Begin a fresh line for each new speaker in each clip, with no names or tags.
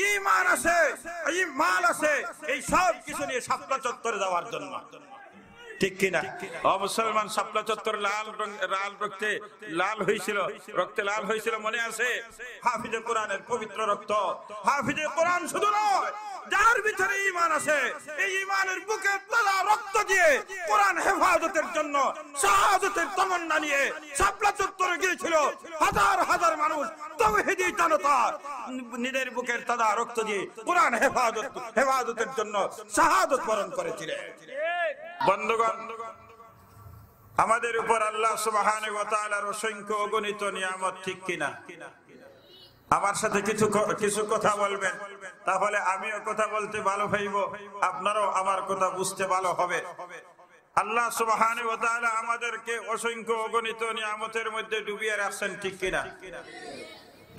কি ইমান আছে ইমান আছে এই সব কিছু নিয়ে সাতটা চত্বরে যাওয়ার জন্য ঠিক কিনা অমুসলমান সাপলা চত্বর লাল লাল রক্তে লাল হয়েছিল রক্তে লাল হয়েছিল মনে আছে হাফিজে কোরআনের পবিত্র রক্ত হাফিজে কোরআন শুধু নয় যার ভিতরে ইমান আছে এই ইমানের বুকে তালা রক্ত দিয়ে কোরআন হেফাজতের জন্য শাহাদতের তমন্না নিয়ে সাপলা চত্বরে গিয়েছিল হাজার হাজার মানুষ তৌহিদি জনতা নিজের বুকের তাজা রক্ত দিয়ে কোরআন হেফাজত হেফাজতের জন্য শাহাদত বরণ করেছিলেন বন্ধুগণ আমাদের উপর আল্লাহ সুবাহান অসংখ্য অগণিত নিয়ামত ঠিক কিনা আমার সাথে কিছু কিছু কথা বলবেন তাহলে আমিও কথা বলতে ভালো হইব আপনারও আমার কথা বুঝতে ভালো হবে আল্লাহ সুবাহানি ও তাহলে আমাদেরকে অসংখ্য অগণিত নিয়ামতের মধ্যে ডুবিয়ে রাখছেন ঠিক কিনা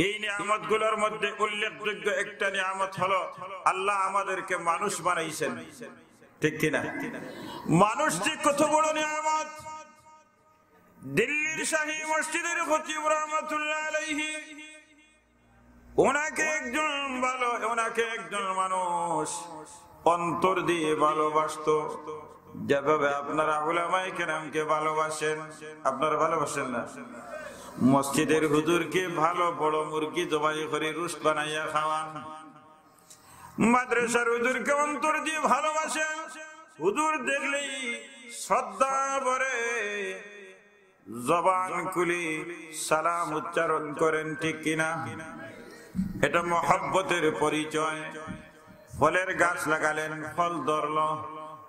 এই নিয়ামত গুলোর মধ্যে উল্লেখযোগ্য একটা নিয়ামত হলো আল্লাহ আমাদেরকে মানুষ বানাইছেন ঠিক কিনা মানুষ যে কত বড় নিয়ামত দিল্লির শাহী মসজিদের খতিব রহমতুল্লাহ আলাইহি ওনাকে একজন ভালো ওনাকে একজন মানুষ অন্তর দিয়ে ভালোবাসত যেভাবে আপনারা ওলামাই কেরামকে ভালোবাসেন আপনারা ভালোবাসেন না মসজিদের হুজুরকে ভালো বড় মুরগি জবাই করে রুশ বানাইয়া খাওয়ান মাদ্রাসার হুজুরকে অন্তর দিয়ে ভালোবাসেন হুদুর দেখলেই শ্রদ্ধা ভরে জবান খুলি সালাম উচ্চারণ করেন ঠিক কিনা এটা মহাব্বতের পরিচয় ফলের গাছ লাগালেন ফল ধরল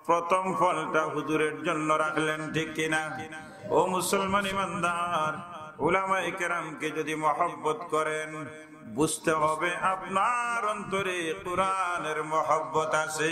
প্রথম ফলটা হুজুরের জন্য রাখলেন ঠিক কিনা ও মুসলমান ইমানদার উলামাই কেরামকে যদি মহব্বত করেন বুঝতে হবে আপনার অন্তরে কোরআনের মহব্বত আছে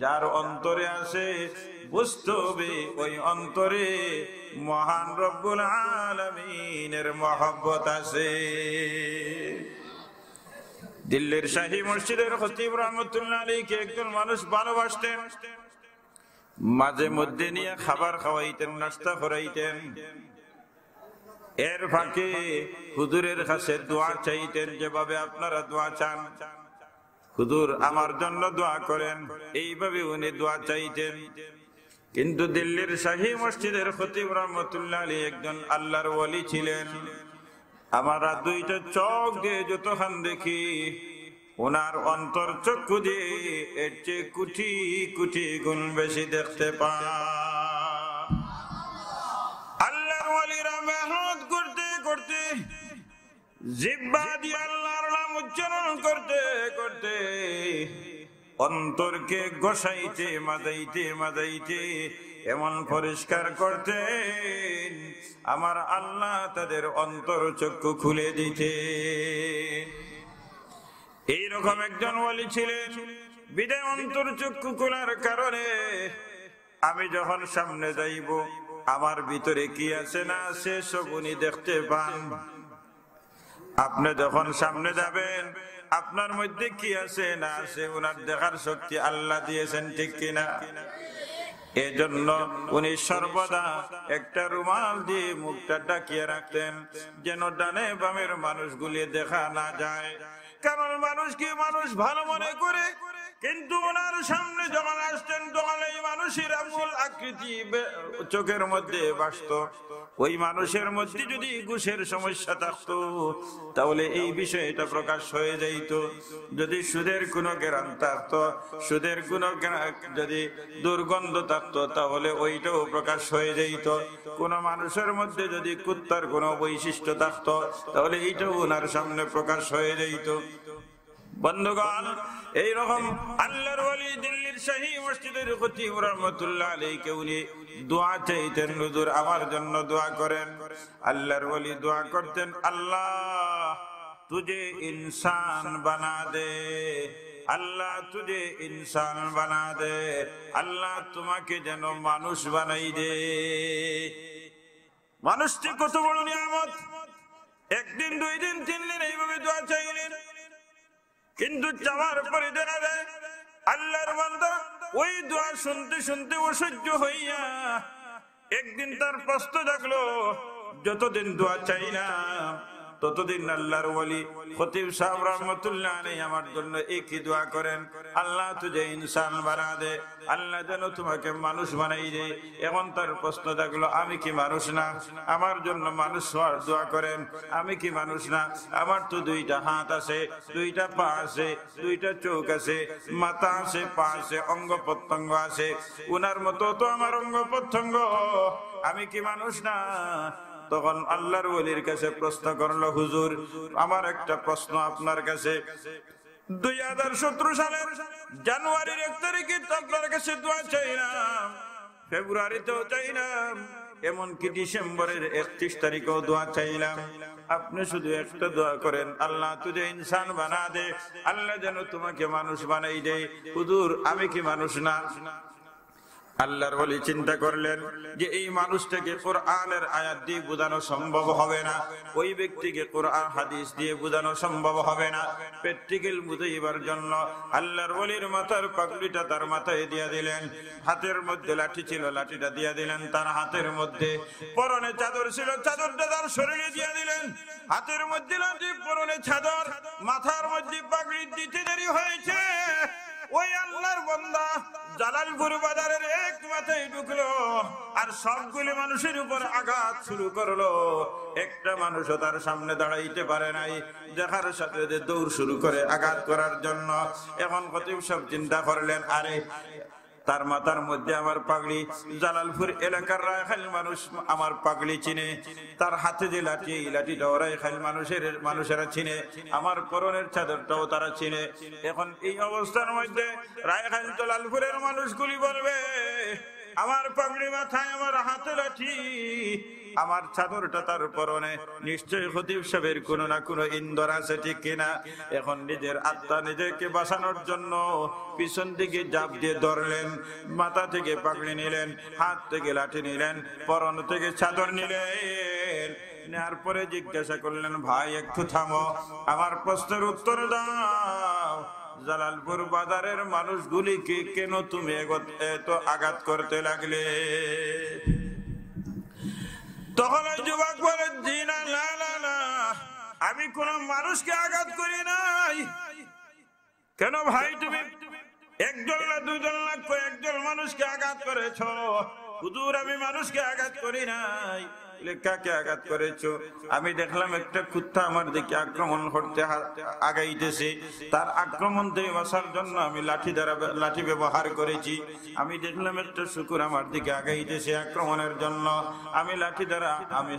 যার অন্তরে আসে বুঝতে হবে ওই অন্তরে মহান রব্বুল আলমিনের মহব্বত আছে দিল্লির শাহি মসজিদের খতিব রহমতুল্লাহ আলীকে একজন মানুষ ভালোবাসতেন মাঝে মধ্যে নিয়ে খাবার খাওয়াইতেন নাস্তা করাইতেন এর ফাঁকে হুজুরের কাছে দোয়া চাইতেন যেভাবে আপনারা দোয়া চান হুজুর আমার জন্য দোয়া করেন এইভাবে উনি দোয়া চাইতেন
কিন্তু দিল্লির শাহি
মসজিদের খতিব রহমতুল্লাহ আলী একজন আল্লাহর ওয়ালি ছিলেন আমারা দুইটা চোখ দিয়ে যতক্ষণ দেখি ওনার অন্তর চক্ষু দিয়ে এর চেয়ে কুটি কুটি গুণ বেশি দেখতে পা আল্লাহর ওয়ালিরা মেহনত করতে করতে জিব্বা দিয়ে আল্লাহ উচ্চারণ করতে করতে অন্তরকে গোসাইতে মাদাইতে মাদাইতে এমন পরিষ্কার করতে আমার আল্লাহ তাদের অন্তর চক্ষু খুলে দিতে এইরকম একজন বলি ছিলেন বিদায় অন্তর চক্ষু খোলার কারণে আমি যখন সামনে যাইব আমার ভিতরে কি আছে না আছে সবুনি দেখতে পান আপনি যখন সামনে যাবেন আপনার মধ্যে কি আছে না আছে ওনার দেখার শক্তি আল্লাহ দিয়েছেন ঠিক কিনা এজন্য উনি সর্বদা একটা রুমাল দিয়ে মুখটা ডাকিয়ে রাখতেন যেন ডানে বামের মানুষগুলি দেখা না যায় কারণ মানুষ কি মানুষ ভালো মনে করে কিন্তু ওনার সামনে যখন আসতেন তখন এই মানুষের আমল আকৃতি চোখের মধ্যে বাসত ওই মানুষের মধ্যে যদি ঘুষের সমস্যা থাকতো তাহলে এই বিষয়টা প্রকাশ হয়ে যাইত যদি সুদের কোনো গ্রাম থাকতো সুদের কোনো যদি দুর্গন্ধ থাকতো তাহলে ওইটাও প্রকাশ হয়ে যাইত কোনো মানুষের মধ্যে যদি কুত্তার কোনো বৈশিষ্ট্য থাকতো তাহলে এইটাও ওনার সামনে প্রকাশ হয়ে যাইত বন্ধুগণ এইরকম আল্লাহর ওলি দিল্লির মসজিদের খতিব রহমতুল্লাহ উনি দোয়া চাইতেন হুজুর আমার জন্য দোয়া করেন আল্লাহর বলি দোয়া করতেন আল্লাহ তুজে ইনসান বানা দে আল্লাহ তুজে ইনসান বানা দে আল্লাহ তোমাকে যেন মানুষ বানাই দে মানুষটি কত বড় নিয়ামত একদিন দুই দিন তিন দিন এইভাবে দোয়া চাইলেন কিন্তু যাওয়ার পরে দেখা যায় আল্লাহর বান্দা ওই দোয়া শুনতে শুনতে অসহ্য হইয়া একদিন তার প্রশ্ন দেখলো যতদিন দোয়া চাই না ততদিন আল্লাহর ওলি খতিব সাহেব রহমতুল্লাহ আলী আমার জন্য একই দোয়া করেন আল্লাহ তুজে ইনসান বানা দে আল্লাহ যেন তোমাকে মানুষ বানাই দে এমন তার প্রশ্ন থাকলো আমি কি মানুষ না আমার জন্য মানুষ হওয়ার দোয়া করেন আমি কি মানুষ না আমার তো দুইটা হাত আছে দুইটা পা আছে দুইটা চোখ আছে মাথা আছে পা আছে অঙ্গ প্রত্যঙ্গ আছে উনার মতো তো আমার অঙ্গ প্রত্যঙ্গ আমি কি মানুষ না তখন আল্লাহর ওলির কাছে প্রশ্ন করলো হুজুর আমার একটা প্রশ্ন আপনার কাছে দুই হাজার সতেরো সালের জানুয়ারির এক তারিখে তো আপনার কাছে দোয়া চাই না ফেব্রুয়ারিতেও চাই না এমনকি ডিসেম্বরের একত্রিশ তারিখেও দোয়া চাইলাম আপনি শুধু একটা দোয়া করেন আল্লাহ তুই ইনসান বানা দে আল্লাহ যেন তোমাকে মানুষ বানাই দেয় হুজুর আমি কি মানুষ না আল্লাহর বলি চিন্তা করলেন যে এই মানুষটাকে কোরআনের আয়াত দিয়ে বোঝানো সম্ভব হবে না ওই ব্যক্তিকে কোরআন হাদিস দিয়ে বোঝানো সম্ভব হবে না প্র্যাকটিক্যাল বুঝাইবার জন্য আল্লাহর বলির মাথার পাগলিটা তার মাথায় দিয়ে দিলেন হাতের মধ্যে লাঠি ছিল লাঠিটা দিয়ে দিলেন তার হাতের মধ্যে পরনে চাদর ছিল চাদরটা তার শরীরে দিয়ে দিলেন হাতের মধ্যে লাঠি পরনে চাদর মাথার মধ্যে পাগড়ি দিতে দেরি হয়েছে ওই আল্লাহর বন্দা জালালপুর বাজারের এক মাথায় ঢুকলো আর সবগুলি মানুষের উপর আঘাত শুরু করলো একটা মানুষও তার সামনে দাঁড়াইতে পারে নাই দেখার সাথে দৌড় শুরু করে আঘাত করার জন্য এখন কত সব চিন্তা করলেন আরে তার মাথার মধ্যে আমার পাগড়ি জালালপুর এলাকার রাখাল মানুষ আমার পাগড়ি চিনে তার হাতে যে লাঠি লাঠি লাঠিটা রায় খাল মানুষের মানুষেরা চিনে আমার পরনের চাদরটাও তারা চিনে এখন এই অবস্থার মধ্যে রায়খাল জালালপুরের মানুষগুলি বলবে আমার পাগড়ি মাথায় আমার হাতে লাঠি আমার চাদরটা তার পরনে নিশ্চয় খতিব সাহেবের কোন না কোনো ইন্দর আছে ঠিক কিনা এখন নিজের আত্মা নিজেকে বাঁচানোর জন্য পিছন দিকে জাপ দিয়ে ধরলেন মাথা থেকে পাগড়ি নিলেন হাত থেকে লাঠি নিলেন পরন থেকে চাদর নিলেন নেওয়ার পরে জিজ্ঞাসা করলেন ভাই একটু থামো আমার প্রশ্নের উত্তর দাও জালালপুর বাজারের মানুষগুলিকে কেন তুমি এত আঘাত করতে লাগলে তখন ওই যুবক বলে জি না না না না আমি কোন মানুষকে আঘাত করি নাই কেন ভাই তুমি একজন না দুজন না কয়েকজন মানুষকে আঘাত করেছ হুজুর আমি মানুষকে আঘাত করি নাই আঘাত আমি দেখলাম একটা কুত্তা আমার দিকে করতে আগাইতেছে তার আক্রমণ থেকে জন্য আমি লাঠি দ্বারা লাঠি ব্যবহার করেছি আমি দেখলাম একটা শুকুর আমার দিকে আগাইতেছে আক্রমণের জন্য আমি লাঠি দ্বারা আমি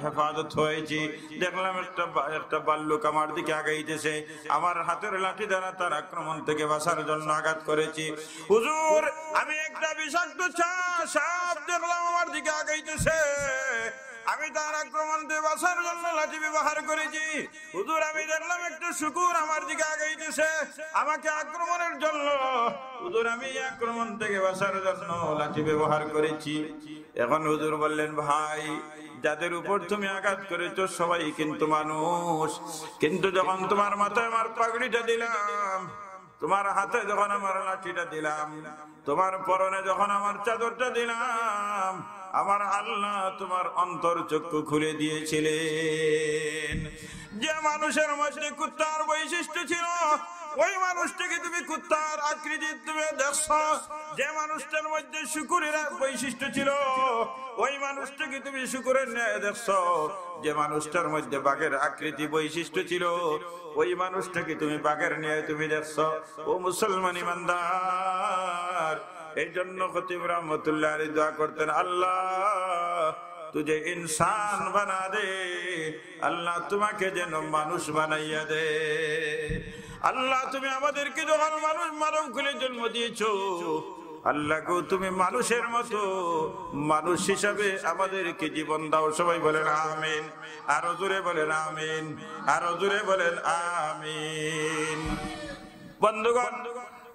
দেখলাম একটা একটা আমার দিকে আগাইতেছে আমার হাতের লাঠি দ্বারা তার আক্রমণ থেকে বাসার জন্য আঘাত করেছি হুজুর আমি একটা বিষাক্ত দেখলাম আমার দিকে আগাইতেছে আমি তার আক্রমণ থেকে বাঁচার জন্য লাঠি ব্যবহার করেছি হুজুর আমি দেখলাম একটু শুকুর আমার দিকে আগাইতেছে আমাকে আক্রমণের জন্য হুজুর আমি আক্রমণ থেকে বাঁচার জন্য লাঠি ব্যবহার করেছি এখন হুজুর বললেন ভাই যাদের উপর তুমি আঘাত করেছ সবাই কিন্তু মানুষ কিন্তু যখন তোমার মাথায় আমার পাগড়িটা দিলাম তোমার হাতে যখন আমার লাঠিটা দিলাম তোমার পরনে যখন আমার চাদরটা দিলাম আমার আল্লাহ তোমার অন্তর চক্ষু খুলে দিয়েছিলেন যে মানুষের মধ্যে কুত্তার বৈশিষ্ট্য ছিল ওই মানুষটাকে তুমি কুত্তার আকৃতি তুমি দেখছ যে মানুষটার মধ্যে শুকুরের বৈশিষ্ট্য ছিল ওই মানুষটাকে তুমি শুকুরের ন্যায় দেখছ যে মানুষটার মধ্যে বাঘের আকৃতি বৈশিষ্ট্য ছিল ওই মানুষটাকে তুমি বাঘের ন্যায় তুমি দেখছ ও মুসলমান ইমানদার এই জন্য খতিব রহমতুল্লাহ আলী দোয়া করতেন আল্লাহ তুঝে ইনসান বানা দে আল্লাহ তোমাকে যেন মানুষ বানাইয়া দে আল্লাহ তুমি আমাদেরকে যখন মানুষ মানব খুলে জন্ম দিয়েছো আল্লাহকে তুমি মানুষের মতো মানুষ হিসাবে আমাদেরকে জীবন দাও সবাই বলেন আমিন আরো জোরে বলেন আমিন আরো জোরে বলেন আমিন বন্ধুগণ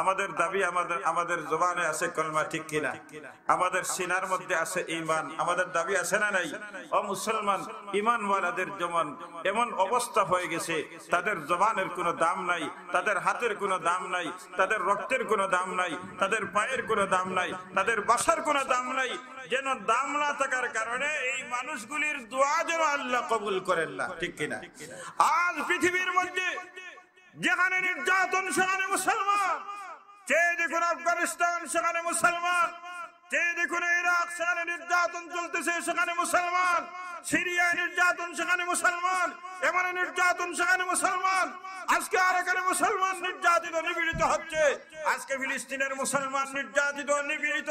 আমাদের দাবি আমাদের আমাদের জবানে আছে কলমা ঠিক কিনা আমাদের সিনার মধ্যে আছে ইমান আমাদের দাবি আছে না নাই ও মুসলমান ইমানওয়ালাদের যেমন এমন অবস্থা হয়ে গেছে তাদের জবানের কোনো দাম নাই তাদের হাতের কোনো দাম নাই তাদের রক্তের কোনো দাম নাই তাদের পায়ের কোনো দাম নাই তাদের বাসার কোনো দাম নাই যেন দাম না থাকার কারণে এই মানুষগুলির দোয়া যেন আল্লাহ কবুল করেন না ঠিক কিনা আজ পৃথিবীর মধ্যে যেখানে নির্যাতন সেখানে মুসলমান চেয়ে দেখুন আফগানিস্তান সেখানে মুসলমান চেয়ে দেখুন ইরাক সেখানে নির্যাতন চলতেছে সেখানে মুসলমান সিরিয়ায় নির্যাতন সেখানে মুসলমান এমন নির্যাতন সেখানে মুসলমান আজকে আর এখানে মুসলমান নির্যাতিত নিবিড়িত হচ্ছে আজকে ফিলিস্তিনের মুসলমান নির্যাতিত নিপীড়িত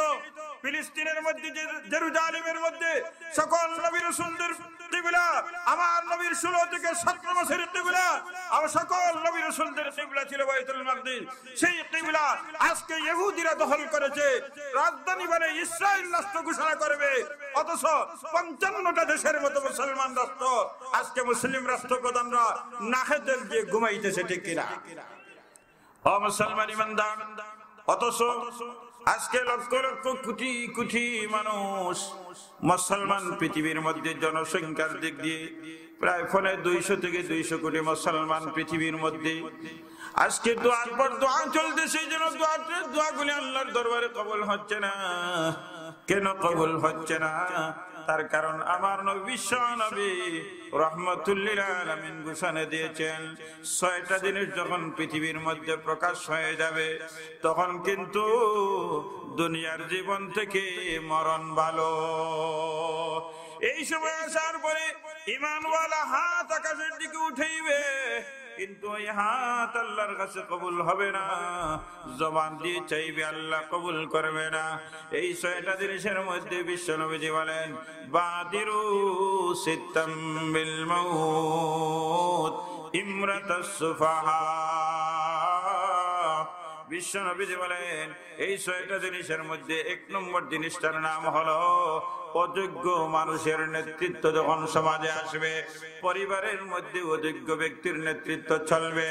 ফিলিস্তিনের মধ্যে জেরুজালিমের মধ্যে সকল নবী সুন্দর নেগুলা আমার নবীর ষোলো থেকে সতেরো মাসের নেগুলা আমার সকল নবীর রসুলদের নেগুলা ছিল বাইতুল মাকদিস সেই নেগুলা মানে মুসলিম রাষ্ট্র প্রধানরা নাকেদের দিয়ে ঘুমাইতেছে ঠিক কিনা অ মুসলমান ইমানদার অথচ আজকে লক্ষ লক্ষ কোটি কোটি মানুষ মুসলমান পৃথিবীর মধ্যে জনসংখ্যার দিক দিয়ে প্রায় ফলে দুইশো থেকে দুইশো কোটি মুসলমান পৃথিবীর মধ্যে আজকে দোয়ার পর দোয়া চলতে সেই জন্য দোয়াগুলি আল্লাহর দরবারে কবল হচ্ছে না কেন কবুল হচ্ছে না তার কারণ আমার বিশ্ব নবী রহমতুল্লিল ঘোষণা দিয়েছেন ছয়টা জিনিস যখন পৃথিবীর মধ্যে প্রকাশ যাবে তখন কিন্তু দুনিয়ার জীবন থেকে মরণ ভালো এই হাত আকাশের দিকে উঠেইবে কিন্তু ওই হাত আল্লাহর কাছে কবুল হবে না জবান দিয়ে চাইবে আল্লাহ কবুল করবে না এই ছয়টা জিনিসের মধ্যে বিশ্ব নবীজি বলেন বাদিরু সিতাম বিল মাউত ইমরাতাস সুফাহা বিশ্ব নবীজি বলেন এই ছয়টা জিনিসের মধ্যে এক নম্বর জিনিসটার নাম হলো অযোগ্য মানুষের নেতৃত্ব যখন সমাজে আসবে পরিবারের মধ্যে অযোগ্য ব্যক্তির নেতৃত্ব চলবে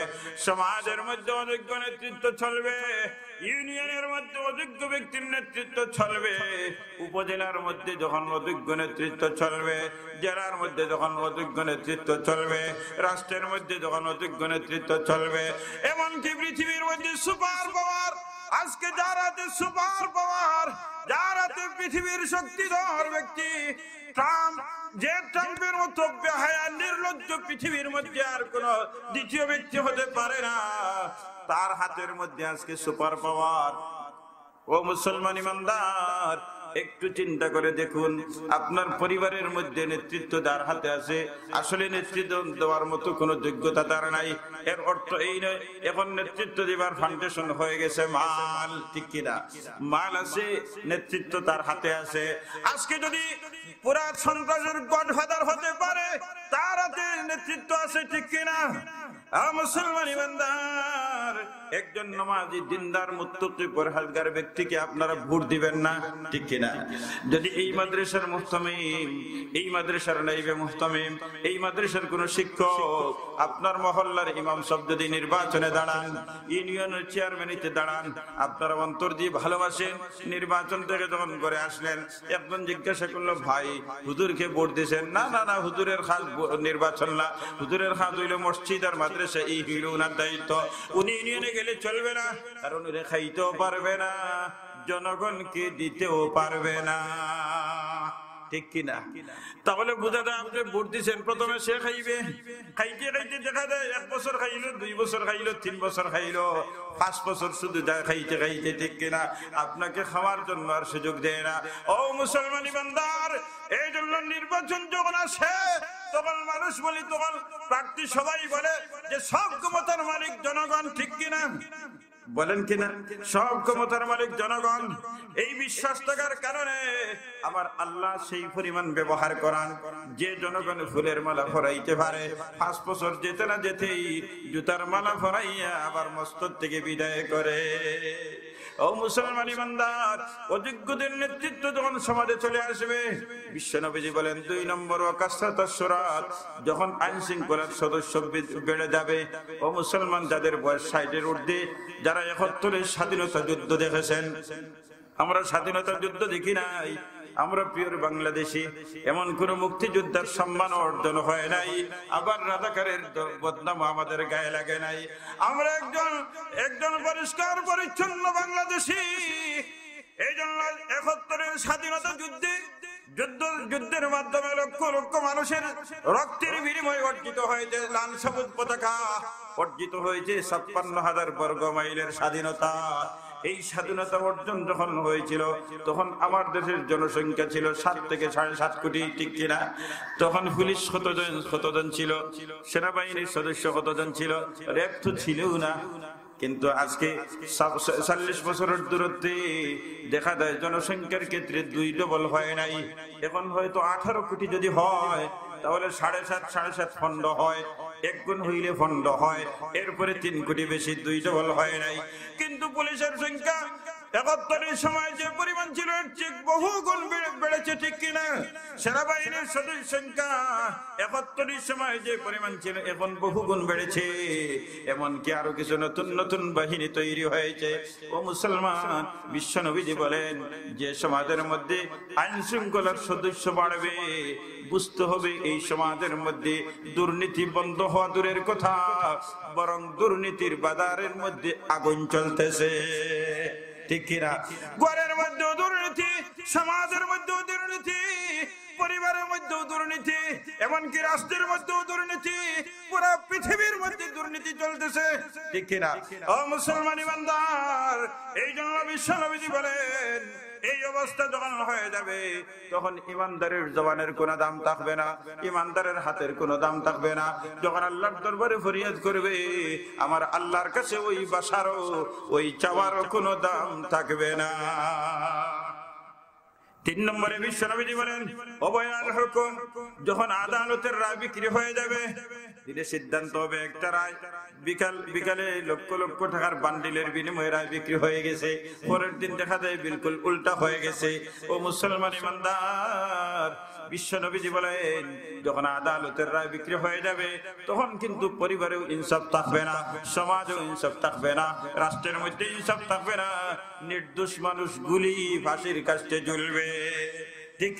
সমাজের মধ্যে অযোগ্য নেতৃত্ব চলবে ইউনিয়নের মধ্যে অযোগ্য ব্যক্তির নেতৃত্ব চলবে উপজেলার মধ্যে যখন অযোগ্য নেতৃত্ব চলবে জেলার মধ্যে যখন অযোগ্য নেতৃত্ব চলবে রাষ্ট্রের মধ্যে যখন অযোগ্য নেতৃত্ব চলবে এমনকি পৃথিবীর মধ্যে সুপার পাওয়ার আজকে যারা সুপার পাওয়ার যারা পৃথিবীর শক্তিধর ব্যক্তি ট্রাম্প যে ট্রাম্পের মতো বেহায়া নির্লজ্জ পৃথিবীর মধ্যে আর কোন দ্বিতীয় ব্যক্তি হতে পারে না তার হাতের মধ্যে আজকে সুপার পাওয়ার ও মুসলমান ইমানদার একটু চিন্তা করে দেখুন আপনার পরিবারের মধ্যে নেতৃত্ব যার হাতে আছে আসলে নেতৃত্ব দেওয়ার মতো কোনো যোগ্যতা তার নাই এর অর্থ এই নয় এখন নেতৃত্ব দেবার ফাউন্ডেশন হয়ে গেছে মাল ঠিক কিনা মাল আছে নেতৃত্ব তার হাতে আছে আজকে যদি পুরা সন্ত্রাসের গডফাদার হতে পারে তার হাতে নেতৃত্ব আছে ঠিক কিনা আপনার মহল্লার ইমাম সব যদি নির্বাচনে দাঁড়ান ইউনিয়নের চেয়ারম্যানিতে দাঁড়ান আপনারা অন্তর দিয়ে ভালোবাসেন নির্বাচন থেকে যখন করে আসলেন একজন জিজ্ঞাসা করলো ভাই হুজুরকে ভোট দিয়েছেন না না না হুজুরের খাস নির্বাচন না হুজুরের খাস হইলো মসজিদ আর গেলে সেই এই না দায়িত্ব উনি ইউনিয়নে গেলে চলবে না কারণ উনি খাইতেও পারবে না জনগণকে দিতেও পারবে না ঠিক কিনা তাহলে বোঝা যায় আপনি ভোট দিচ্ছেন প্রথমে সে খাইবে খাইতে খাইতে দেখা যায় এক বছর খাইলো দুই বছর খাইলো তিন বছর খাইলো পাঁচ বছর শুধু খাইতে খাইতে ঠিক কিনা আপনাকে খাওয়ার জন্য আর সুযোগ দেয় না ও মুসলমান ইমানদার এই জন্য নির্বাচন যখন আসে তখন মানুষ বলি তখন প্রার্থী সবাই বলে যে সব ক্ষমতার মালিক জনগণ ঠিক কিনা বলেন কিনা সব ক্ষমতার মালিক জনগণ এই বিশ্বাস থাকার কারণে আমার আল্লাহ সেই পরিমাণ ব্যবহার করান যে জনগণ ফুলের মালা ফরাইতে পারে পাঁচ বছর যেতে না যেতেই জুতার মালা ফরাইয়া আবার মস্তর থেকে বিদায় করে ও মুসলমান ইমানদার অযোগ্যদের নেতৃত্ব যখন সমাজে চলে আসবে বিশ্বনবীজি বলেন দুই নম্বর অকাশাত যখন আইন শৃঙ্খলার সদস্য বেড়ে যাবে ও মুসলমান যাদের বয়স সাইডের ঊর্ধ্বে যারা একত্তরের স্বাধীনতা যুদ্ধ দেখেছেন আমরা স্বাধীনতা যুদ্ধ দেখি নাই আমরা পিওর বাংলাদেশি এমন কোন মুক্তিযোদ্ধার সম্মান অর্জন হয় নাই আবার রাধাকারের বদনাম আমাদের গায়ে লাগে নাই আমরা একজন একজন পরিষ্কার পরিচ্ছন্ন বাংলাদেশি এই জন্য একত্তরের স্বাধীনতা যুদ্ধে যুদ্ধ যুদ্ধের মাধ্যমে লক্ষ লক্ষ মানুষের রক্তের বিনিময়ে অর্জিত হয়েছে লাল সবুজ পতাকা অর্জিত হয়েছে ছাপ্পান্ন হাজার বর্গ মাইলের স্বাধীনতা এই স্বাধীনতা অর্জন যখন হয়েছিল তখন আমার দেশের জনসংখ্যা ছিল সাত থেকে সাড়ে সাত কোটি ঠিক কিনা তখন পুলিশ কতজন কতজন ছিল সেনাবাহিনীর সদস্য কতজন ছিল র্যাব তো ছিলও না কিন্তু আজকে চল্লিশ বছরের দূরত্বে দেখা যায় জনসংখ্যার ক্ষেত্রে দুই ডবল হয় নাই এখন হয়তো আঠারো কোটি যদি হয় তাহলে সাড়ে সাত সাড়ে সাত ফন্ড হয় এক গুণ হইলে ফন্ড হয় এরপরে তিন কোটি বেশি দুই ডবল হয় নাই কিন্তু পুলিশের সংখ্যা একাত্তরের সময় যে পরিমাণ ছিল ঠিক বহু গুণ বেড়েছে ঠিক কিনা সেনাবাহিনীর সদস্য সংখ্যা একাত্তরের সময় যে পরিমাণ ছিল এখন বহু গুণ বেড়েছে এমনকি আরো কিছু নতুন নতুন বাহিনী তৈরি হয়েছে ও মুসলমান বিশ্ব নবীজি বলেন যে সমাজের মধ্যে আইন শৃঙ্খলার সদস্য বাড়বে বুঝতে হবে এই সমাজের মধ্যে দুর্নীতি বন্ধ হওয়া দূরের কথা বরং দুর্নীতির বাজারের মধ্যে আগুন চলতেছে ঠিক ঘরের মধ্যেও দুর্নীতি সমাজের মধ্যেও দুর্নীতি পরিবারের মধ্যেও দুর্নীতি এমনকি রাষ্ট্রের মধ্যেও দুর্নীতি পুরো পৃথিবীর মধ্যে দুর্নীতি চলতেছে ঠিক ও মুসলমান ইমানদার এই জন্য বিশ্ব নবীজি বলেন এই অবস্থা যখন হয়ে যাবে তখন ইমানদারের জবানের কোনো দাম থাকবে না ইমানদারের হাতের কোনো দাম থাকবে না যখন আল্লাহর দরবারে ফরিয়াদ করবে আমার আল্লাহর কাছে ওই বাসারও ওই চাওয়ারও কোনো দাম থাকবে না তিন নম্বরে বিশ্বনবীজি বলেন অবয়াল হুকুম যখন আদালতের রায় বিক্রি হয়ে যাবে দিলে সিদ্ধান্ত হবে একটা রায় বিকাল বিকালে লক্ষ লক্ষ টাকার বান্ডিলের বিনিময়ে রায় বিক্রি হয়ে গেছে পরের দিন দেখা যায় বিলকুল উল্টা হয়ে গেছে ও মুসলমান ইমানদার বিশ্বনবীজি বলেন যখন আদালতের রায় বিক্রি হয়ে যাবে তখন কিন্তু পরিবারেও ইনসাফ থাকবে না সমাজেও ইনসাফ থাকবে না রাষ্ট্রের মধ্যে ইনসাফ থাকবে না নির্দোষ মানুষ গুলি ফাঁসির কাছে জ্বলবে এই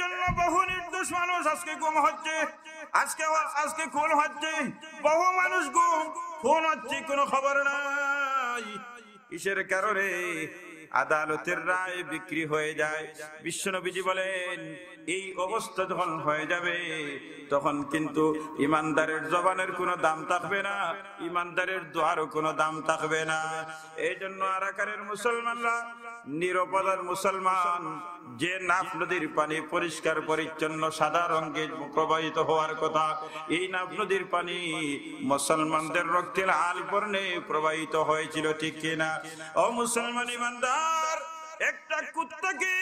জন্য বহু নির্দোষ মানুষ আজকে গুম হচ্ছে আজকে আজকে খুন হচ্ছে বহু মানুষ গুম খুন হচ্ছে কোনো খবর নাই ইসের কারণে আদালতের রায় বিক্রি হয়ে যায় নবীজি বলেন এই অবস্থা যখন হয়ে যাবে তখন কিন্তু ইমানদারের জবানের কোনো দাম থাকবে না ইমানদারের দোয়ারও কোনো দাম থাকবে না এই জন্য আরাকারের মুসলমানরা নিরপদার মুসলমান যে নাফ নদীর পানি পরিষ্কার পরিচ্ছন্ন সাদা রঙে প্রবাহিত হওয়ার কথা এই নাফ নদীর পানি মুসলমানদের রক্তের আল পর্ণে প্রবাহিত হয়েছিল ঠিক কিনা ও মুসলমান ইমানদার একটা কুত্তাকে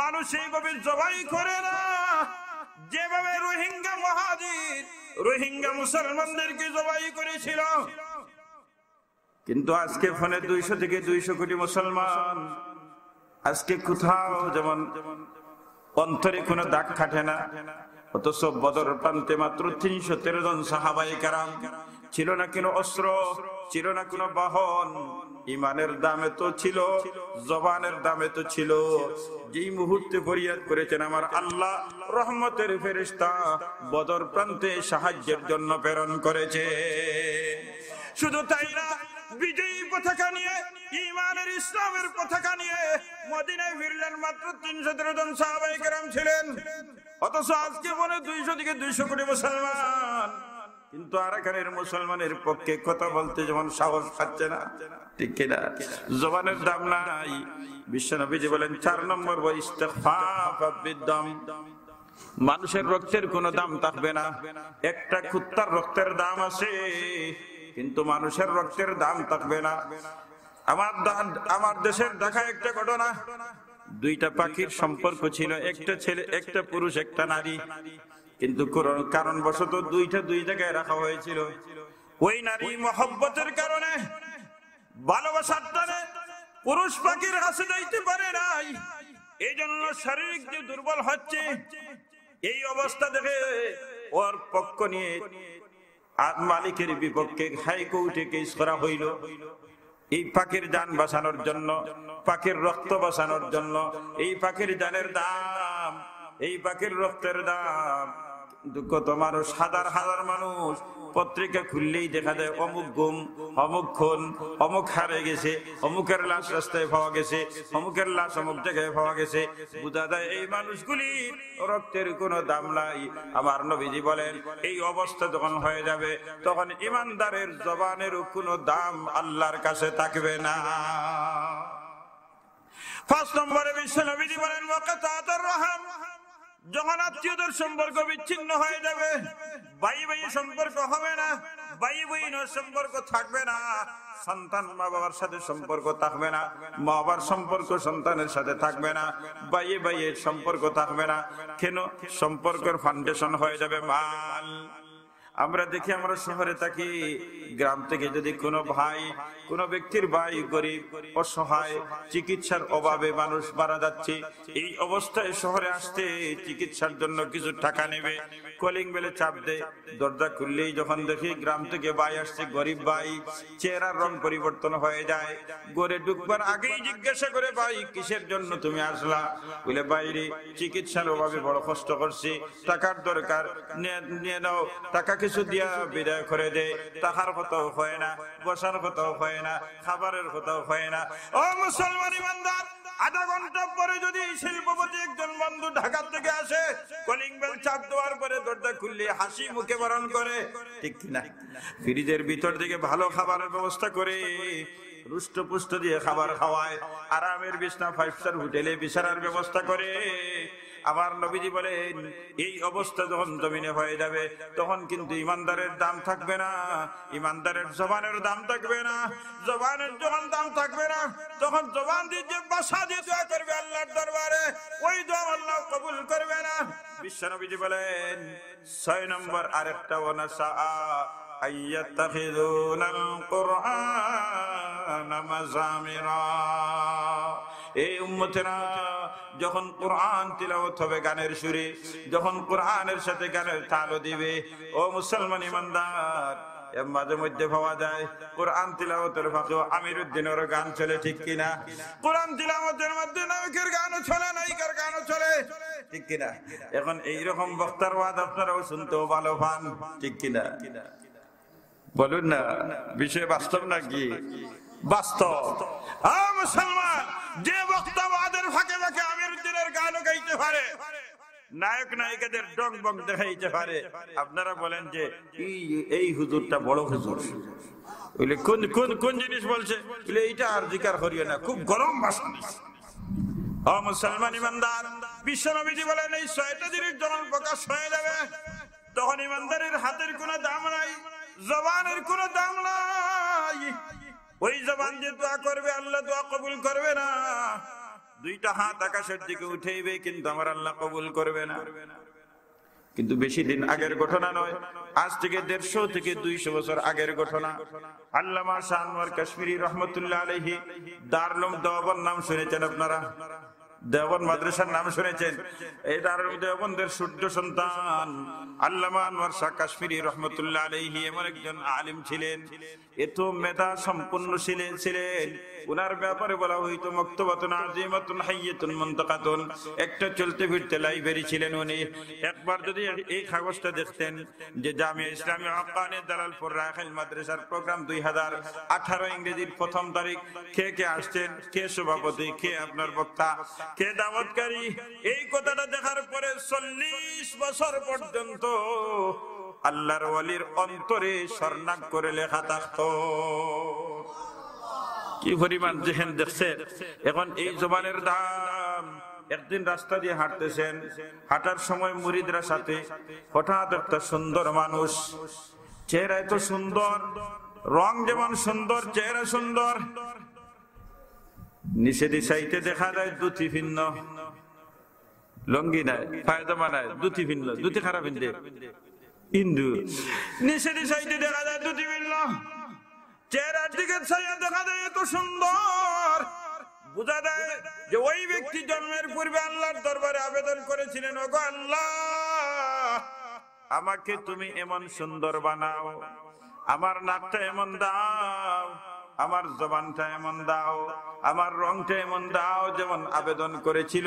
মানুষ এইভাবে জবাই করে না যেভাবে রোহিঙ্গা মহাজির রোহিঙ্গা মুসলমানদেরকে জবাই করেছিল কিন্তু আজকে ফোনে দুইশো থেকে দুইশো কোটি মুসলমান আজকে কোথাও যেমন অন্তরে কোনো দাগ খাটে না অথচ বদর প্রান্তে মাত্র তিনশো তেরো জন সাহাবাই কারাম ছিল না কেন অস্ত্র ছিল না কোনো বাহন ইমানের দামে তো ছিল জবানের দামে তো ছিল যেই মুহূর্তে ফরিয়াদ করেছেন আমার আল্লাহ রহমতের ফেরিস্তা বদর প্রান্তে সাহায্যের জন্য প্রেরণ করেছে শুধু তাই না বিজয়ী পতাকা নিয়ে ইমানের ইসলামের পতাকা নিয়ে মদিনায় ফিরলেন মাত্র তিনশো তেরো জন সাহাবাই ছিলেন অথচ আজকে মনে দুইশো থেকে দুইশো কোটি মুসলমান কিন্তু আরাকানের মুসলমানের পক্ষে কথা বলতে যেমন সাহস পাচ্ছে না ঠিক কিনা জবানের দাম নাই বিশ্বনবীজি বলেন চার নম্বর মানুষের রক্তের কোন দাম থাকবে না একটা কুত্তার রক্তের দাম আছে কিন্তু মানুষের রক্তের দাম থাকবে না আমার আমার দেশের দেখা একটা ঘটনা দুইটা পাখির সম্পর্ক ছিল একটা ছেলে একটা পুরুষ একটা নারী কিন্তু কারণবশত দুইটা দুই জায়গায় রাখা হয়েছিল ওই নারী মহব্বতের কারণে ভালোবাসার দানে পুরুষ পাখির কাছে যাইতে পারে নাই এই জন্য শারীরিক যে দুর্বল হচ্ছে এই অবস্থা দেখে ওর পক্ষ নিয়ে মালিকের বিপক্ষে হাইকোর্টে কেস করা হইল এই পাখির যান বাঁচানোর জন্য পাখির রক্ত বাঁচানোর জন্য এই পাখির যানের দাম এই পাখির রক্তের দাম কত মানুষ হাজার হাজার মানুষ পত্রিকা খুললেই দেখা যায় অমুক গুম অমুক খুন অমুক হারে গেছে অমুকের লাশ রাস্তায় পাওয়া গেছে অমুকের লাশ অমুক জায়গায় পাওয়া গেছে বোঝা যায় এই মানুষগুলি রক্তের কোনো দাম নাই আমার নবীজি বলেন এই অবস্থা যখন হয়ে যাবে তখন ইমানদারের জবানের কোন দাম আল্লাহর কাছে থাকবে না ফার্স্ট নম্বরে বিশ্ব নবীজি বলেন রহম যখন আত্মীয়দের সম্পর্ক বিচ্ছিন্ন হয়ে যাবে বাই বাই সম্পর্ক হবে না বাই বাই সম্পর্ক থাকবে না সন্তান মা বাবার সাথে সম্পর্ক থাকবে না মা বাবার সম্পর্ক সন্তানের সাথে থাকবে না বাইয়ে বাইয়ে সম্পর্ক থাকবে না কেন সম্পর্কের ফাউন্ডেশন হয়ে যাবে মাল আমরা দেখি আমরা শহরে থাকি গ্রাম থেকে যদি কোনো ভাই কোনো ব্যক্তির ভাই গরিব অসহায় চিকিৎসার অভাবে মানুষ মারা যাচ্ছে এই অবস্থায় শহরে আসতে চিকিৎসার জন্য কিছু টাকা নেবে কলিং বেলে চাপ দেয় দরজা খুললেই যখন দেখি গ্রাম থেকে বাই আসছে গরিব ভাই চেহারার রং পরিবর্তন হয়ে যায় গড়ে ঢুকবার আগেই জিজ্ঞাসা করে ভাই কিসের জন্য তুমি আসলা বলে বাইরে চিকিৎসার অভাবে বড় কষ্ট করছি টাকার দরকার নিয়ে নাও টাকা কিছু দিয়া বিদায় করে দে টাকার কথাও হয় না বসার কথাও হয় না খাবারের কথাও হয় না ও মুসলমান ইমানদার আধা ঘন্টা পরে যদি শিল্পপতি একজন বন্ধু ঢাকার থেকে আসে কলিং বেল চাপ দেওয়ার পরে দরজা খুললে হাসি মুখে বরণ করে ঠিক কিনা ফ্রিজের ভিতর থেকে ভালো খাবারের ব্যবস্থা করে পুষ্ট দিয়ে খাবার খাওয়ায় আরামের বিছনা ফাইভ স্টার হোটেলে বিছানার ব্যবস্থা করে আবার নবীজি বলে এই অবস্থা যখন জমিনে হয়ে যাবে তখন কিন্তু ইমানদারের দাম থাকবে না ইমানদারের জবানের দাম থাকবে না জবানের যখন দাম থাকবে না তখন জবান দিয়ে যে বাসা দিয়ে দোয়া করবে আল্লাহর দরবারে ওই দোয়া আল্লাহ কবুল করবে না বিশ্ব নবীজি বলেন ছয় নম্বর আরেকটা ওনা يتخذون القرآن مزامرا এই উম্মতেরা যখন কোরআন তিলাবত হবে গানের সুরে যখন কোরআনের সাথে গানের তালও দিবে ও মুসলমান ইমানদার মাঝে মধ্যে পাওয়া যায় কোরআন তিলাবতের ফাঁকে আমির উদ্দিনের গান চলে ঠিক কিনা কোরআন তিলামতের মধ্যে নায়কের গানও চলে নায়িকার গানও চলে ঠিক কিনা এখন এইরকম বক্তার ওয়াদ আপনারাও শুনতেও ভালো পান ঠিক কিনা বলুন না বিষয় বাস্তব নাকি বাস্তব মুসলমান যে বক্তা ওদের ফাঁকে ফাঁকে আমির উদ্দিনের গানও গাইতে পারে নায়ক নায়িকাদের ডং বং দেখাইতে পারে আপনারা বলেন যে এই হুজুরটা বড় হুজুর কোন কোন কোন জিনিস বলছে এইটা আর জিকার করিও না খুব গরম ভাষা ও মুসলমান ইমানদার বিশ্বনবীজি বলেন এই ছয়টা জিনিস যখন প্রকাশ হয়ে যাবে তখন ইমানদারের হাতের কোনো দাম নাই জবানের কোন দাম নাই ওই জবান যে দোয়া করবে আল্লাহ দোয়া কবুল করবে না দুইটা হাত আকাশের দিকে উঠেইবে কিন্তু আমার আল্লাহ কবুল করবে না কিন্তু বেশি দিন আগের ঘটনা নয় আজ থেকে দেড়শো থেকে দুইশো বছর আগের ঘটনা আল্লামা শাহ কাশ্মীর রহমতুল্লাহ আলহী দারলম দেওয়াবার নাম শুনেছেন আপনারা দেবন মাদ্রাসার নাম শুনেছেন এই দারুল দেওবন্দের সূর্য সন্তান আল্লামা আনোয়ার শাহ কাশ্মীরি রহমতুল্লাহ আলহী এমন একজন আলিম ছিলেন এত মেধা সম্পন্ন ছিলেন ছিলেন উনার ব্যাপারে বলা হইত একটা চলতে ফিরতে লাইব্রেরি ছিলেন উনি একবার যদি এই কাগজটা দেখতেন যে জামিয়া ইসলামী রাখাইল মাদ্রাসার প্রোগ্রাম ইংরেজির প্রথম তারিখ কে কে আসছেন কে সভাপতি কে আপনার বক্তা কে দাওয়াতকারী এই কথাটা দেখার পরে চল্লিশ বছর পর্যন্ত আল্লাহর ওয়ালির অন্তরে স্বর্ণাক করে লেখা থাকত কি পরিমাণ যেখানে দেখছে এখন এই জবানের দাম একদিন রাস্তা দিয়ে হাঁটতেছেন হাঁটার সময় মুরিদরা সাথে হঠাৎ একটা সুন্দর মানুষ চেহারা এত সুন্দর রং যেমন সুন্দর চেহারা সুন্দর নিচে দিশাইতে দেখা যায় দুটি ভিন্ন লঙ্গি নাই ফায়দা মানায় দুটি ভিন্ন দুটি খারাপ ইন্দুর নিচের সাইডে দেখা যায় দুটি চেহারার দিকে ছায়া দেখা যায় এত সুন্দর বোঝা যায় যে ওই ব্যক্তি জন্মের পূর্বে আল্লাহর দরবারে আবেদন করেছিলেন ওগো আল্লাহ আমাকে তুমি এমন সুন্দর বানাও আমার নাকটা এমন দাও আমার জবানটা এমন দাও আমার রংটা এমন দাও যেমন আবেদন করেছিল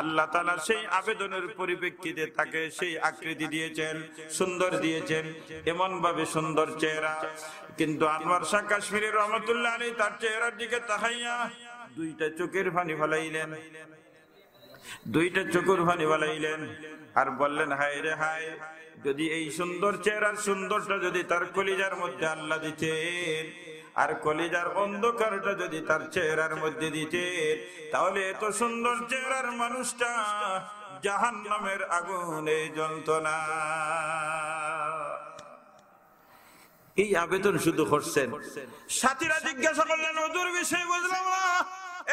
আল্লাহ তালা সেই আবেদনের পরিপ্রেক্ষিতে তাকে সেই আকৃতি দিয়েছেন সুন্দর দিয়েছেন এমন ভাবে সুন্দর চেহারা কিন্তু আনোয়ার শাহ কাশ্মীর রহমতুল্লাহ আলী তার চেহারার দিকে তাহাইয়া দুইটা চোখের ফানি ফলাইলেন দুইটা চোখের ফানি ফলাইলেন আর বললেন হায় রে হায় যদি এই সুন্দর চেহারার সুন্দরটা যদি তার কলিজার মধ্যে আল্লাহ দিতেন আর কলিজার অন্ধকারটা যদি তার চেহারার মধ্যে দিতে তাহলে এত সুন্দর চেহারার মানুষটা জাহান নামের আগুনে যন্ত্রণা এই আবেদন শুধু করছেন সাথীরা জিজ্ঞাসা করলেন ওদুর বিষয়ে বুঝলাম না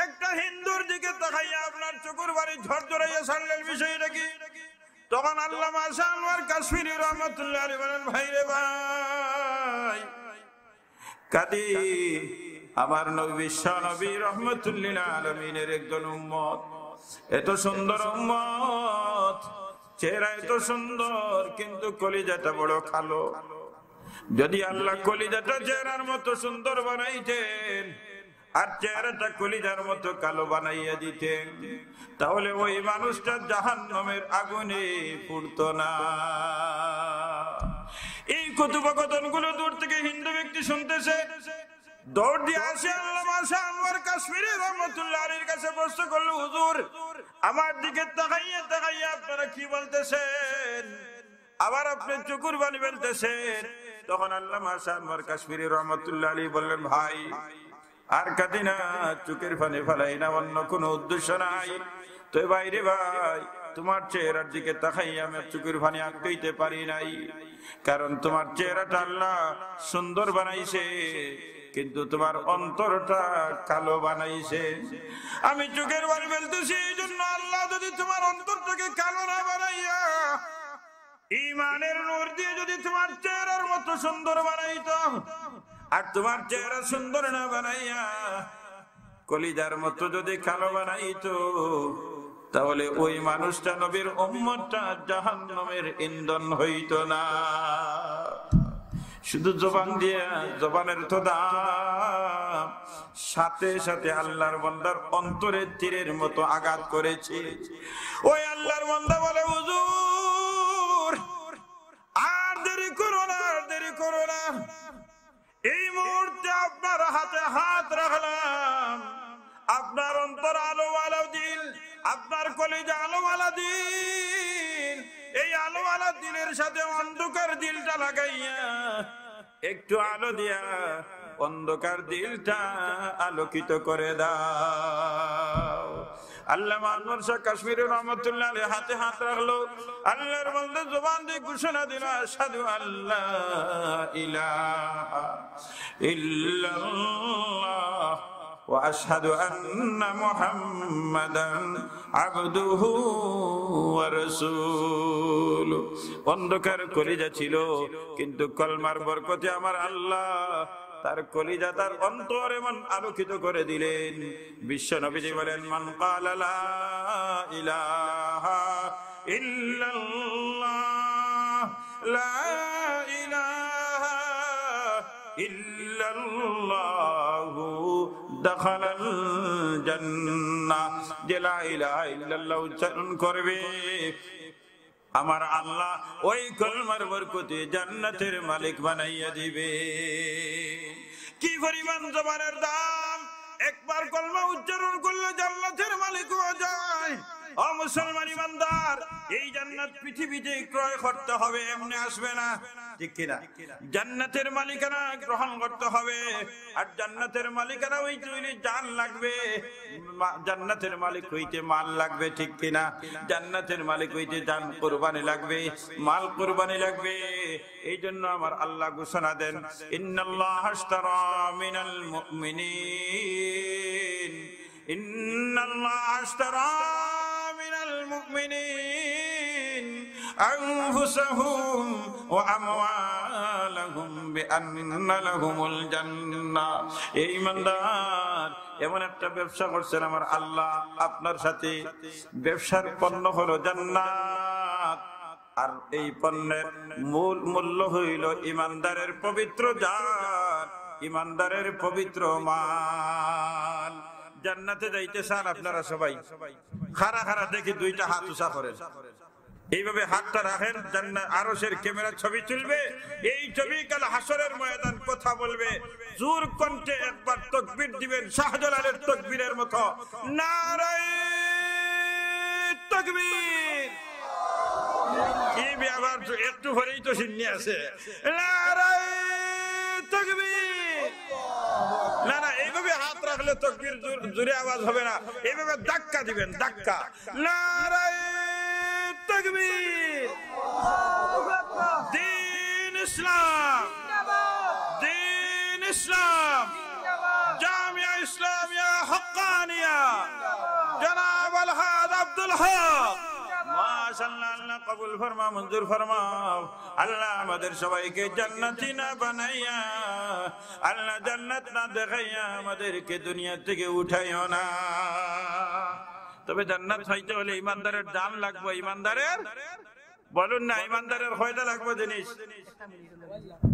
একটা হিন্দুর দিকে তাকাইয়া আপনার চকুর বাড়ি ঝড় জড়াইয়া সারলেন বিষয়টা কি তখন আল্লাহ কাশ্মীর রহমতুল্লাহ বলেন ভাই রে ভাই কাদি আমার নবী বিশ্ব নবী রহমতুল্লিল আলমিনের একজন উম্মত এত সুন্দর উম্মত চেহারা এত সুন্দর কিন্তু কলিজাটা বড় কালো যদি আল্লাহ কলিজাটা চেহারার মতো সুন্দর বানাইতেন আর চেহারাটা কলিজার মতো কালো বানাইয়া দিতেন তাহলে ওই মানুষটা জাহান নামের আগুনে পুড়ত না এই গুলো দূর থেকে হিন্দু ব্যক্তি শুনতেছে দৌড় দিয়ে কাছে হুজুর আমার দিকে আপনারা কি বলতেছেন আবার চুকুর বলতেছেন তখন আলী বললেন ভাই আর কাঁদি না চুকের ফানে ফেলাই না অন্য কোনো উদ্দেশ্য নাই তো বাইরে ভাই তোমার চেহারার দিকে তাকাই আমি চুকের ভানি আঁকতে পারি নাই কারণ তোমার চেহারাটা আল্লাহ সুন্দর বানাইছে কিন্তু তোমার অন্তরটা কালো বানাইছে আমি চোখের বাড়ি ফেলতেছি এই জন্য আল্লাহ যদি তোমার অন্তরটাকে কালো না বানাইয়া ইমানের নূর দিয়ে যদি তোমার চেহারার মতো সুন্দর বানাইত আর তোমার চেহারা সুন্দর না বানাইয়া কলিজার মতো যদি কালো বানাইতো তাহলে ওই মানুষটা নবীর উম্মতটা জাহান্নামের ইন্ধন হইত না শুধু জবান দিয়ে জবানের তো সাথে সাথে আল্লাহর বন্দার অন্তরের তীরের মতো আঘাত করেছে ওই আল্লাহর বন্দা বলে হুজুর আর দেরি করো না আর দেরি করো না এই মুহূর্তে আপনার হাতে হাত রাখলাম আপনার অন্তর আলো আলো দিল আপনার কলেজে আলা দিন এই আলা দিনের সাথে অন্ধকার দিলটা লাগাইয়া একটু আলো দিয়া অন্ধকার দিলটা আলোকিত করে দাও আল্লাহ কাশ্মীরের হাতে হাত রাখলো আল্লাহর দিয়ে ঘোষণা সাধু আল্লাহ ইলা واشهد ان محمدا عبده ورسوله অন্ধকার কলিজা ছিল কিন্তু কলমার বরকতে আমার আল্লাহ তার কলিজা তার অন্তর এমন আলোকিত করে দিলেন বিশ্ব নবীজি বলেন মান কালালা ইলাহা ইল্লাল্লাহ লা دخل যে উচ্চারণ করবে আমার আল্লাহ ওই কলমার বরকতে জান্নাতের মালিক বানাইয়া দিবে কি পরিমাণ জবানের দাম একবার কলমা উচ্চারণ করলে জান্নাতের মালিক হওয়া যায় ও এই জান্নাত পৃথিবীতে ক্রয় করতে হবে এমনি আসবে না ঠিক কিনা জান্নাতের মালিকানা গ্রহণ করতে হবে আর জান্নাতের মালিকানা ওই তৈরি জান লাগবে জান্নাতের মালিক হইতে মাল লাগবে ঠিক কিনা জান্নাতের মালিক হইতে জান কোরবানি লাগবে মাল কোরবানি লাগবে এই জন্য আমার আল্লাহ ঘোষণা দেন ইন্নাল্লাহ মিনাল মুমিনিন ইন্নাল্লাহ المؤمنين أنفسهم وأموالهم بأن لهم الجنة এই ইমানদার এমন একটা ব্যবসা করছেন আমার আল্লাহ আপনার সাথে ব্যবসার পণ্য হলো জান্নাত আর এই পণ্যের মূল মূল্য হইল ইমানদারের পবিত্র জাত ইমানদারের পবিত্র মাল জান্নাতে যাইতে চান আপনারা সবাই খারা খারা দেখি দুইটা হাত উষা করেন এইভাবে হাতটা রাখেন আরো সে ক্যামেরা ছবি তুলবে এই ছবি কাল হাসরের ময়দান কথা বলবে জোর কণ্ঠে একবার তকবির দিবেন শাহজালালের তকবিরের মতো নারায় তকবীর কি ব্যাপার একটু ভরেই তো শূন্য আছে নারায় থাকলে তকবির জোরে আওয়াজ হবে না এইভাবে ধাক্কা দিবেন ধাক্কা নারায় তকবির দিন ইসলাম দিন ইসলাম জামিয়া ইসলামিয়া হকানিয়া জনাব আব্দুল হক কবুল ফরমা মঞ্জুর ফরমাও আল্লাহ আমাদের সবাইকে জান্নাতি না বানাইয়া আল্লাহ জান্নাত না দেখাইয়া আমাদেরকে দুনিয়া থেকে উঠাইও না তবে জান্নাত পাইতে হলে ইমানদারের দাম লাগবে ইমানদারের বলুন না ইমানদারের ফয়দা লাগবে জিনিস